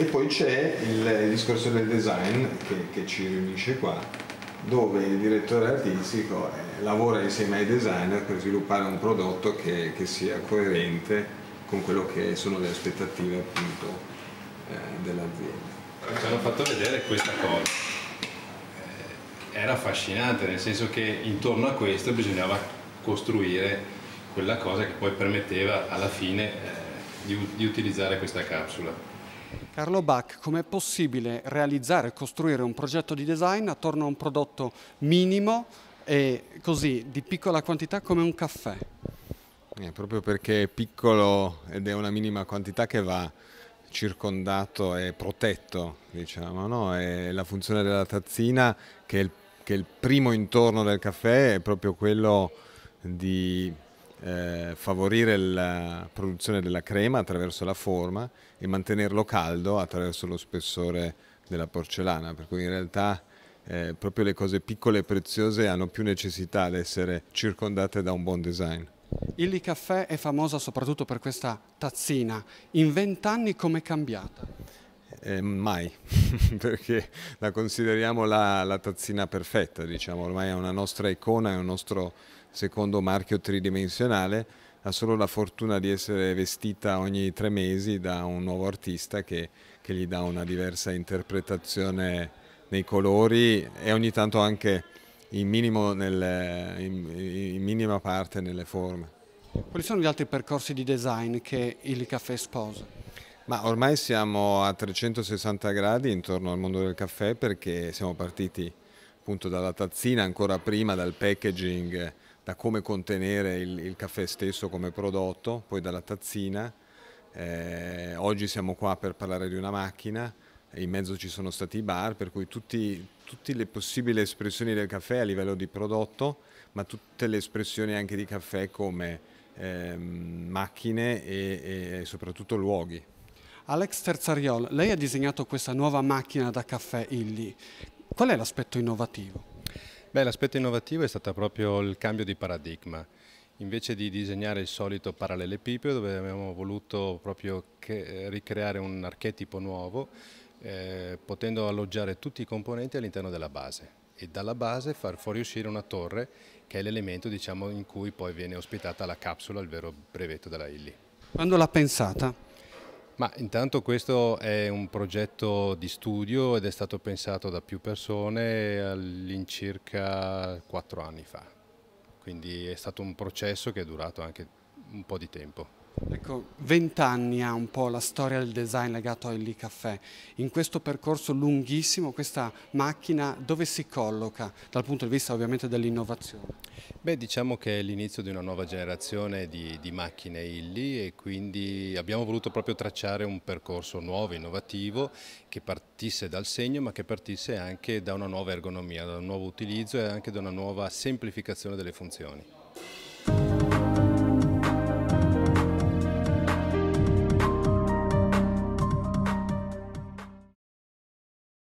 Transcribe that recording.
E poi c'è il, discorso del design che, che, ci riunisce qua, dove il direttore artistico eh, lavora insieme ai designer per sviluppare un prodotto che, che sia coerente con quello che sono le aspettative appunto eh, dell'azienda. Ci hanno fatto vedere questa cosa, eh, era affascinante nel senso che intorno a questo bisognava costruire quella cosa che poi permetteva alla fine eh, di, di utilizzare questa capsula. Carlo Bach, com'è possibile realizzare e costruire un progetto di design attorno a un prodotto minimo e così di piccola quantità come un caffè? È eh, proprio perché è piccolo ed è una minima quantità che va circondato e protetto, diciamo, no? E la funzione della tazzina, che è, il, che è il primo intorno del caffè, è proprio quello di eh, favorire la produzione della crema attraverso la forma e mantenerlo caldo attraverso lo spessore della porcellana, per cui in realtà eh, proprio le cose piccole e preziose hanno più necessità di essere circondate da un buon design. Il caffè è famosa soprattutto per questa tazzina. In vent'anni com'è cambiata? Eh, mai. perché la consideriamo la, la, tazzina perfetta, diciamo, ormai è una nostra icona, è un nostro secondo marchio tridimensionale, ha solo la fortuna di essere vestita ogni tre mesi da un nuovo artista che, che gli dà una diversa interpretazione nei colori e ogni tanto anche in, minimo nel, in, in minima parte nelle forme. Quali sono gli altri percorsi di design che il caffè sposa? Ma ormai siamo a 360 gradi intorno al mondo del caffè perché siamo partiti appunto dalla tazzina, ancora prima dal packaging, da come contenere il, il caffè stesso come prodotto, poi dalla tazzina. Eh, oggi siamo qua per parlare di una macchina, in mezzo ci sono stati i bar, per cui tutti, tutte le possibili espressioni del caffè a livello di prodotto, ma tutte le espressioni anche di caffè come eh, macchine e, e soprattutto luoghi. Alex Terzariol, lei ha disegnato questa nuova macchina da caffè Illy. Qual è l'aspetto innovativo? Beh, l'aspetto innovativo è stato proprio il cambio di paradigma. Invece di disegnare il solito parallelepipedo, dove abbiamo voluto proprio eh, ricreare un archetipo nuovo, eh, potendo alloggiare tutti i componenti all'interno della base e dalla base far fuoriuscire una torre che è l'elemento diciamo, in cui poi viene ospitata la capsula, il vero brevetto della Illy. Quando l'ha pensata? Ma intanto questo è un progetto di studio ed è stato pensato da più persone all'incirca quattro anni fa, quindi è stato un processo che è durato anche un po' di tempo. Ecco, vent'anni ha un po' la storia del design legato a Illy Caffè. In questo percorso lunghissimo questa macchina dove si colloca dal punto di vista ovviamente dell'innovazione? Beh, diciamo che è l'inizio di una nuova generazione di, di macchine Illy e quindi abbiamo voluto proprio tracciare un percorso nuovo, innovativo, che partisse dal segno ma che partisse anche da una nuova ergonomia, da un nuovo utilizzo e anche da una nuova semplificazione delle funzioni.